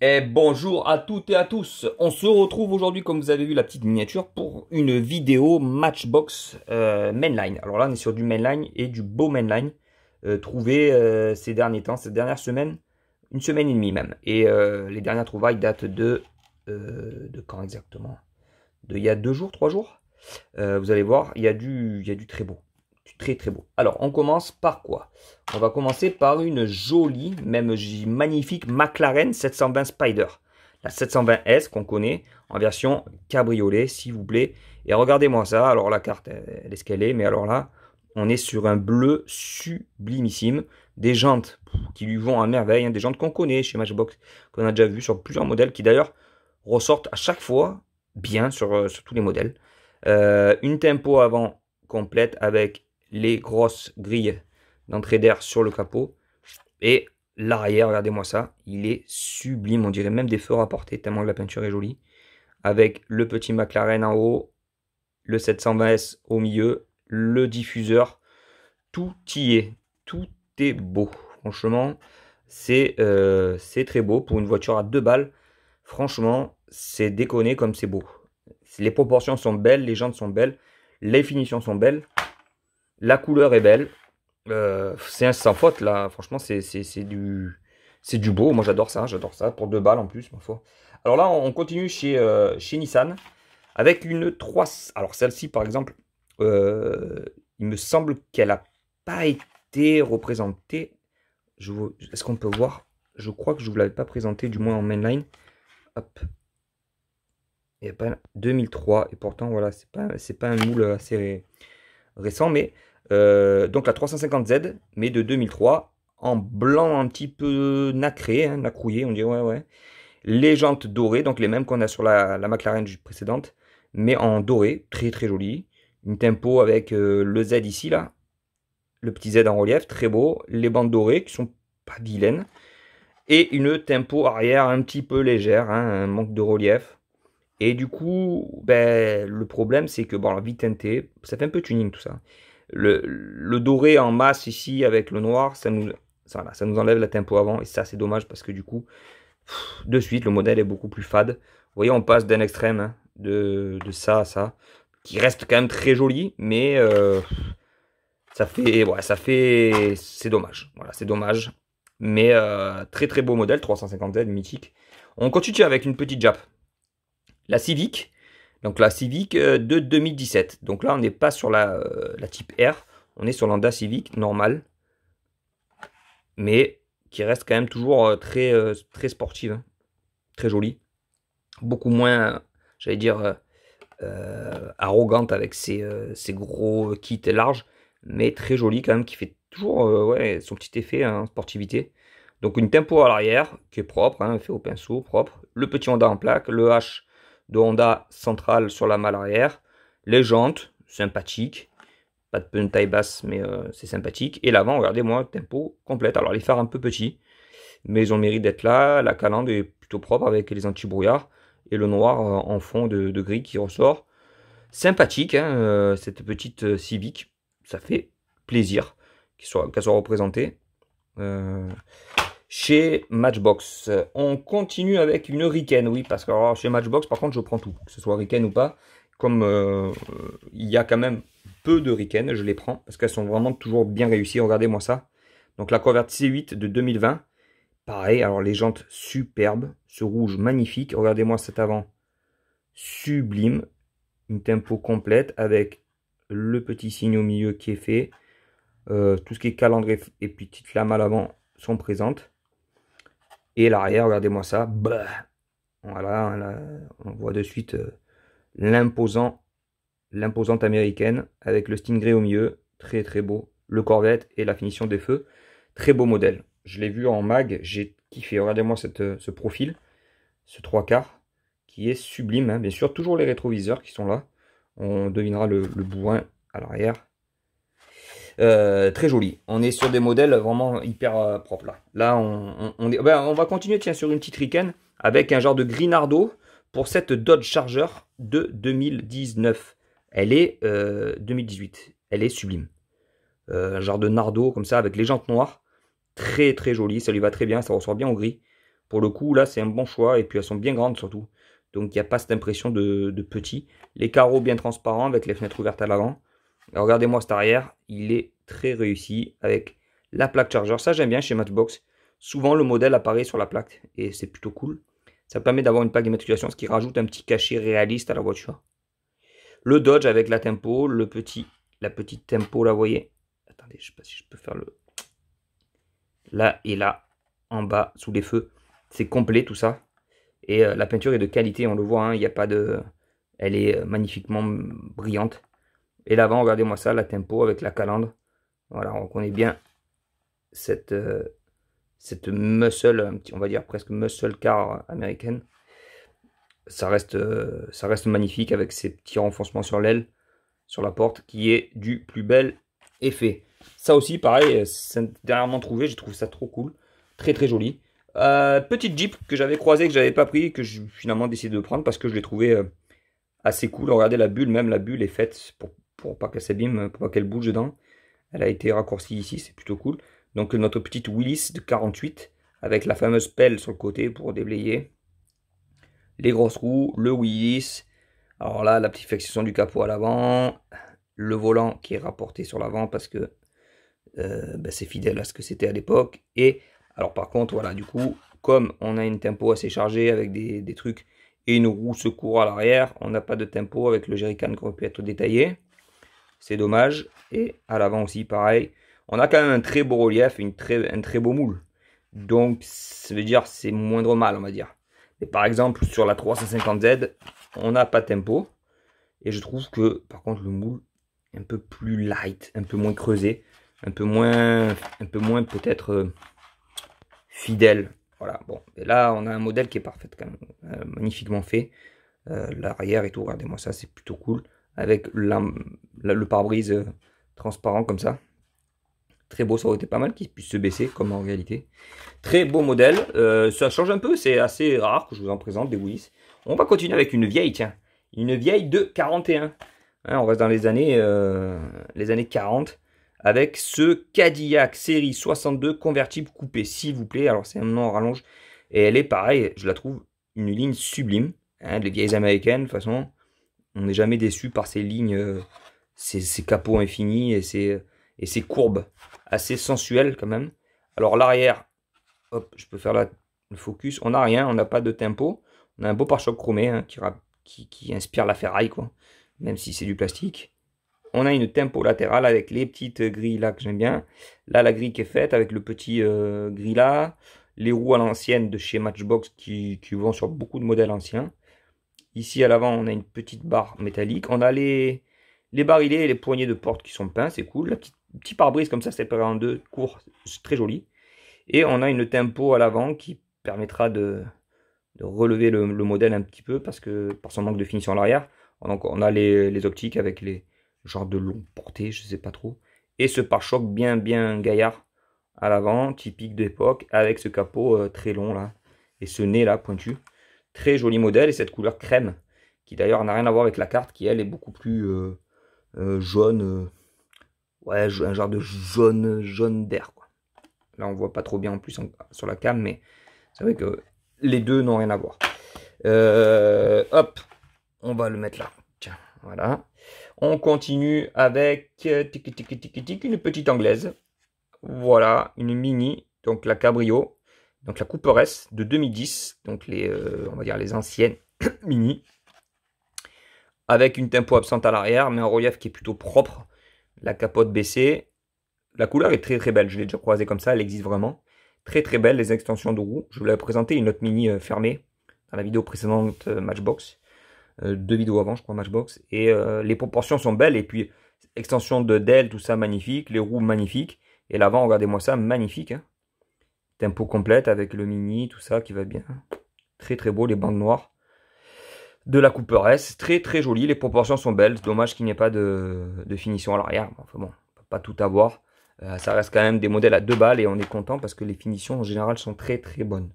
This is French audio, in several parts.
Et eh, bonjour à toutes et à tous. On se retrouve aujourd'hui, comme vous avez vu la petite miniature, pour une vidéo Matchbox euh, Mainline. Alors là, on est sur du Mainline et du beau Mainline euh, trouvé euh, ces derniers temps, ces dernières semaines, une semaine et demie même. Et les dernières trouvailles datent de de quand exactement De il y a deux jours, trois jours. vous allez voir, il y a du, il y a du très beau. Très très beau. Alors, on commence par quoi On va commencer par une jolie, même magnifique McLaren 720 Spider. La 720S qu'on connaît en version cabriolet, s'il vous plaît. Et regardez-moi ça. Alors, la carte, elle est ce qu'elle est, mais alors là, on est sur un bleu sublimissime. Des jantes qui lui vont à merveille, hein. des jantes qu'on connaît chez Matchbox, qu'on a déjà vu sur plusieurs modèles, qui d'ailleurs ressortent à chaque fois bien sur, euh, tous les modèles. Euh, une tempo avant complète avec les grosses grilles d'entrée d'air sur le capot. Et l'arrière, regardez-moi ça, il est sublime. On dirait même des feux rapportés, tellement la peinture est jolie. Avec le petit McLaren en haut, le 720S au milieu, le diffuseur. Tout y est. Tout est beau. Franchement, euh, c'est très beau. Pour une voiture à deux balles, franchement, c'est déconné comme c'est beau. Les proportions sont belles, les jantes sont belles, les finitions sont belles. La couleur est belle. Euh, c'est un sans faute là. Franchement, c'est du du beau. Moi, j'adore ça. J'adore ça pour deux balles en plus, ma foi. Alors là, on continue euh, chez Nissan avec une 3. Alors celle-ci, par exemple, euh, il me semble qu'elle a pas été représentée. Est-ce qu'on peut voir Je crois que je ne vous l'avais pas présentée, du moins en mainline. Hop. Il y a pas 2003 et pourtant voilà, c'est pas pas un moule assez récent, mais euh, donc la 350Z, mais de 2003, en blanc un petit peu nacré, hein, nacrouillé, on dit ouais, ouais. Les jantes dorées, donc les mêmes qu'on a sur la, la, McLaren précédente, mais en doré, très très joli. Une tempo avec euh, le Z ici, là. Le petit Z en relief, très beau. Les bandes dorées qui sont pas vilaines. Et une tempo arrière un petit peu légère, hein, un manque de relief. Et du coup, ben, le problème c'est que, bon, la vitente, ça fait un peu tuning tout ça le, doré en masse ici avec le noir, ça nous, ça, nous enlève la tempo avant. Et ça, c'est dommage parce que du coup, de suite, le modèle est beaucoup plus fade. Vous voyez, on passe d'un extrême, hein, de, ça à ça, qui reste quand même très joli, mais euh, ça fait... Ouais, ça fait... C'est dommage. Voilà, c'est dommage. Mais euh, très très beau modèle, 350Z, mythique. On continue avec une petite Jap. La Civic, donc la Civic euh, de 2017. Donc là, on n'est pas sur la, euh, la, Type R, on est sur l'Honda Civic normale, mais qui reste quand même toujours euh, très, très sportive, hein. très jolie. Beaucoup moins, j'allais dire, arrogante avec ses, ses, gros kits larges, mais très jolie quand même, qui fait toujours son petit effet en hein, sportivité. Donc une tempo à l'arrière qui est propre, hein, fait au pinceau, propre. Le petit Honda en plaque, le H de Honda centrale sur la malle arrière. Les jantes, sympathiques. Pas de de taille basse, mais euh, c'est sympathique. Et l'avant, regardez-moi, tempo complète. Alors les phares un peu petits, mais ils ont mérite d'être là. La calandre est plutôt propre avec les anti-brouillards. Et le noir euh, en fond de, gris qui ressort. Sympathique, hein, euh, cette petite Civic. Ça fait plaisir qu'elle soit représentée chez Matchbox. On continue avec une Riken, oui, parce que chez Matchbox, par contre, je prends tout, que ce soit Riken ou pas. Comme euh, il y a quand même peu de Riken, je les prends, parce qu'elles sont vraiment toujours bien réussies. Regardez-moi ça. Donc la Covert C8 de 2020. Pareil, alors les jantes superbes, ce rouge magnifique. Regardez-moi cet avant, sublime. Une tempo complète avec le petit signe au milieu qui est fait. Euh, tout ce qui est calendrier et, et petite lame à l'avant sont présentes. Et l'arrière, regardez-moi ça. Bah, voilà, on voit de suite euh, l'imposante américaine avec le Stingray au milieu. Très très beau. Le Corvette et la finition des feux. Très beau modèle. Je l'ai vu en mag, j'ai kiffé. Regardez-moi euh, ce profil, ce trois quarts, qui est sublime. Hein. Bien sûr, toujours les rétroviseurs qui sont là. On devinera le, le bourrin à l'arrière. Euh, très joli. On est sur des modèles vraiment hyper euh, propres là. Là, ben, on, va continuer tiens, sur une petite Riken avec un genre de Nardo pour cette Dodge Charger de 2019. Elle est 2018. Euh, Elle est sublime. un genre de Nardo comme ça avec les jantes noires. Très très joli. Ça lui va très bien. Ça ressort bien au gris. Pour le coup, là, c'est un bon choix. Et puis elles sont bien grandes surtout. Donc il n'y a pas cette impression de, de petit. Les carreaux bien transparents avec les fenêtres ouvertes à l'avant. Regardez-moi cet arrière, il est très réussi avec la plaque chargeur. Ça, j'aime bien chez Matchbox. Souvent, le modèle apparaît sur la plaque et c'est plutôt cool. Ça permet d'avoir une plaque d'immatriculation, ce qui rajoute un petit cachet réaliste à la voiture. Le Dodge avec la tempo, le petit, la petite tempo, là, voyez. Attendez, je ne sais pas si je peux faire le... Là et là, en bas, sous les feux. C'est complet tout ça. Et euh, la peinture est de qualité, on le voit, hein. il n'y a pas de... Elle est euh, magnifiquement brillante. Et l'avant, regardez-moi ça, la tempo avec la calandre. Voilà, on connaît bien cette, euh, cette muscle, on va dire presque muscle car américaine. Ça reste, euh, ça reste magnifique avec ces petits renfoncements sur l'aile, sur la porte, qui est du plus bel effet. Ça aussi, pareil, euh, dernièrement trouvé, je trouve ça trop cool, très très joli. petite Jeep que j'avais croisé que j'avais pas pris, que je finalement décidé de prendre parce que je l'ai trouvé assez cool. Regardez la bulle, même la bulle est faite pour pour pas qu'elle s'abîme, pour pas qu'elle bouge dedans. Elle a été raccourcie ici, c'est plutôt cool. Donc notre petite Willis de 48 avec la fameuse pelle sur le côté pour déblayer. Les grosses roues, le Willis. Alors là, la petite flexion du capot à l'avant. Le volant qui est rapporté sur l'avant parce que euh, ben, c'est fidèle à ce que c'était à l'époque. Et alors par contre, voilà, du coup, comme on a une tempo assez chargée avec des, trucs et une roue secours à l'arrière, on n'a pas de tempo avec le jerrycan aurait pu être détaillé. C'est dommage. Et à l'avant aussi, pareil. On a quand même un très beau relief, une très, un très beau moule. Donc, ça veut dire c'est moindre mal, on va dire. Et par exemple, sur la 350Z, on n'a pas tempo. Et je trouve que, par contre, le moule est un peu plus light, un peu moins creusé, un peu moins, un peu moins peut-être euh, fidèle. Voilà, bon. Et là, on a un modèle qui est parfait, quand même. Euh, magnifiquement fait. Euh, l'arrière et tout, regardez-moi ça, c'est plutôt cool avec le pare-brise euh, transparent comme ça. Très beau, ça aurait été pas mal qu'il puisse se baisser comme en réalité. Très beau modèle, euh, ça change un peu, c'est assez rare que je vous en présente des Willys. On va continuer avec une vieille, tiens, une vieille de 41. Hein, on reste dans les années, euh, les années 40 avec ce Cadillac série 62 convertible coupé, s'il vous plaît. Alors c'est un nom en rallonge et elle est pareille, je la trouve une ligne sublime, hein, des vieilles américaines de toute façon on n'est jamais déçu par ces lignes, euh, ces, capots infinis et ces, courbes assez sensuelles quand même. Alors l'arrière, hop, je peux faire la, le focus. On n'a rien, on n'a pas de tempo. On a un beau pare-choc chromé hein, qui, inspire la ferraille, quoi, même si c'est du plastique. On a une tempo latérale avec les petites grilles là que j'aime bien. Là, la grille qui est faite avec le petit euh, gris là. Les roues à l'ancienne de chez Matchbox qui vont sur beaucoup de modèles anciens. Ici à l'avant, on a une petite barre métallique. On a les, les et les poignées de porte qui sont peints, c'est cool. La petite, petit pare-brise comme ça, c'est en deux, court, c'est très joli. Et on a une tempo à l'avant qui permettra de, relever le, modèle un petit peu parce que par son manque de finition à l'arrière. Donc on a les, optiques avec les genres de long portée, je sais pas trop. Et ce pare-choc bien bien gaillard à l'avant, typique d'époque, avec ce capot euh, très long là et ce nez là pointu. Très joli modèle et cette couleur crème, qui d'ailleurs n'a rien à voir avec la carte, qui elle est beaucoup plus euh, euh, jaune. Euh, ouais, un genre de jaune, jaune d'air. Là, on voit pas trop bien en plus sur la cam, mais c'est vrai que les deux n'ont rien à voir. hop, on va le mettre là. Tiens, voilà. On continue avec tic, une petite anglaise. Voilà, une mini, donc la cabrio donc la couperesse de 2010, donc les, euh, on va dire les anciennes mini, avec une tempo absente à l'arrière, mais un relief qui est plutôt propre, la capote baissée. La couleur est très très belle, je l'ai déjà croisée comme ça, elle existe vraiment. Très très belle, les extensions de roues. Je vous l'avais présenté une autre mini euh, fermée dans la vidéo précédente euh, Matchbox. deux vidéos avant, je crois, Matchbox. Et les proportions sont belles, et puis extension de Dell, tout ça magnifique, les roues magnifiques. Et l'avant, regardez-moi ça, magnifique. Hein tempo complète avec le mini, tout ça qui va bien. Très très beau, les bandes noires de la Cooper S. Très très joli, les proportions sont belles. Dommage qu'il n'y ait pas de, de finition à l'arrière. Enfin bon, on pas tout avoir. Euh, ça reste quand même des modèles à deux balles et on est content parce que les finitions en général sont très très bonnes.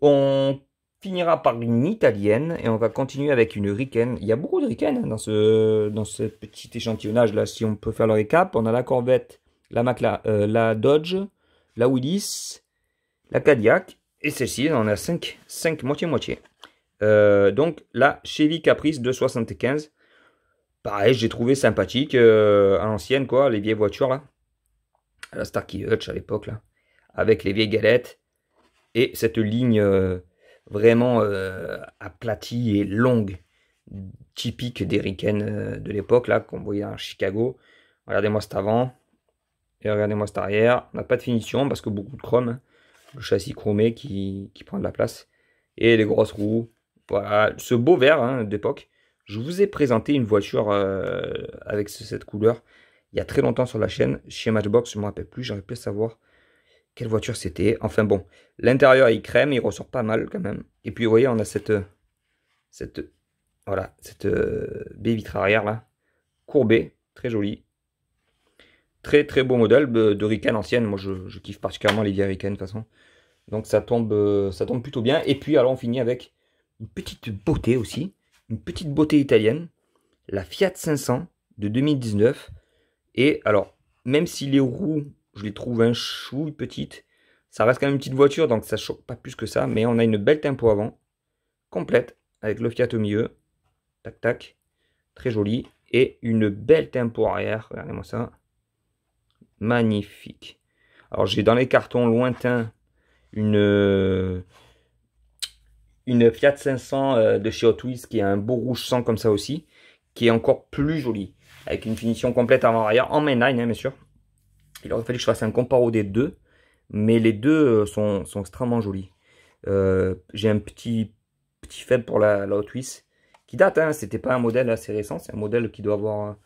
On finira par une italienne et on va continuer avec une Riken. Il y a beaucoup de Riken hein, dans ce, dans ce petit échantillonnage là. Si on peut faire le récap, on a la Corvette, la, Macla, euh, la Dodge, la Willis, la Cadillac, et celle-ci, on en a 5, 5 moitié-moitié. Euh, donc la Chevy Caprice de 75. Pareil, j'ai trouvé sympathique euh, à l'ancienne, quoi, les vieilles voitures là. la Starkey Hutch à l'époque là. Avec les vieilles galettes. Et cette ligne euh, vraiment aplatie et longue, typique des de l'époque là, qu'on voyait à Chicago. Regardez-moi cet avant. Et regardez-moi cet arrière. On n'a pas de finition parce que beaucoup de chrome. Hein le châssis chromé qui, prend de la place, et les grosses roues. Voilà, ce beau vert hein, d'époque. Je vous ai présenté une voiture euh, avec cette couleur il y a très longtemps sur la chaîne, chez Matchbox, je ne me rappelle plus, j'aurais pu savoir quelle voiture c'était. Enfin bon, l'intérieur est crème, il ressort pas mal quand même. Et puis vous voyez, on a cette, cette, voilà, cette euh, baie vitre arrière là, courbée, très jolie. Très très beau modèle euh, de, Ricane ancienne. Moi je, kiffe particulièrement les vieilles Rican de toute façon. Donc ça tombe, euh, ça tombe plutôt bien. Et puis alors on finit avec une petite beauté aussi. Une petite beauté italienne. La Fiat 500 de 2019. Et alors, même si les roues, je les trouve un chouille petite. ça reste quand même une petite voiture, donc ça choque pas plus que ça. Mais on a une belle tempo avant, complète, avec le Fiat au milieu. Tac tac, très joli. Et une belle tempo arrière, regardez-moi ça magnifique. Alors j'ai dans les cartons lointains une, une Fiat 500 euh, de chez Hot qui a un beau rouge sang comme ça aussi, qui est encore plus joli avec une finition complète avant-arrière, en mainline hein, bien sûr. Il aurait fallu que je fasse un comparo des deux, mais les deux euh, sont, extrêmement jolis. Euh, j'ai un petit, petit faible pour la, la Hot qui date, hein, c'était pas un modèle assez récent, c'est un modèle qui doit avoir,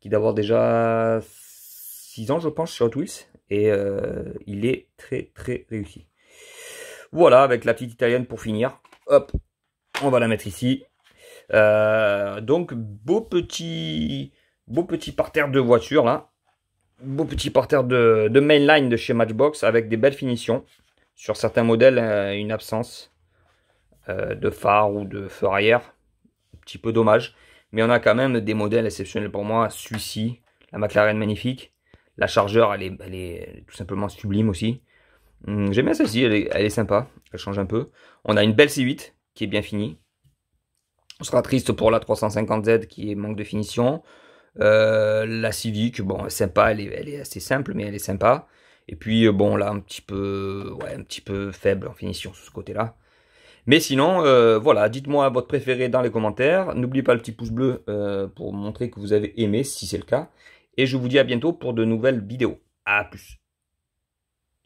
qui doit avoir déjà ans, je pense, sur Twist Et euh, il est très, très réussi. Voilà, avec la petite italienne pour finir. Hop, on va la mettre ici. Euh, donc, beau petit, beau petit parterre de voiture, là. Beau petit parterre de, de mainline de chez Matchbox, avec des belles finitions. Sur certains modèles, euh, une absence de phare ou de feu arrière. Un petit peu dommage. Mais on a quand même des modèles exceptionnels pour moi. Celui-ci, la McLaren magnifique. La chargeur, elle est, tout simplement sublime aussi. Hum, j'aime bien celle-ci, elle est, sympa. Elle change un peu. On a une belle C8 qui est bien finie. On sera triste pour la 350Z qui manque de finition. Euh, la Civic, bon, sympa, elle est, elle est, assez simple, mais elle est sympa. Et puis, euh, bon, là, un petit peu, un petit peu faible en finition sur ce côté-là. Mais sinon, euh, voilà, dites-moi votre préféré dans les commentaires. N'oubliez pas le petit pouce bleu pour montrer que vous avez aimé, si c'est le cas. Et je vous dis à bientôt pour de nouvelles vidéos. À plus.